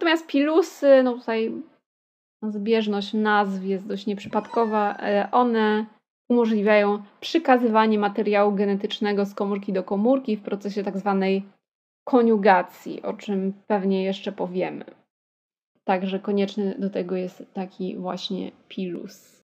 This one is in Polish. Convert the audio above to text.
Natomiast pilusy, no tutaj zbieżność nazw jest dość nieprzypadkowa, e, one umożliwiają przekazywanie materiału genetycznego z komórki do komórki w procesie tak zwanej koniugacji, o czym pewnie jeszcze powiemy. Także konieczny do tego jest taki właśnie pilus.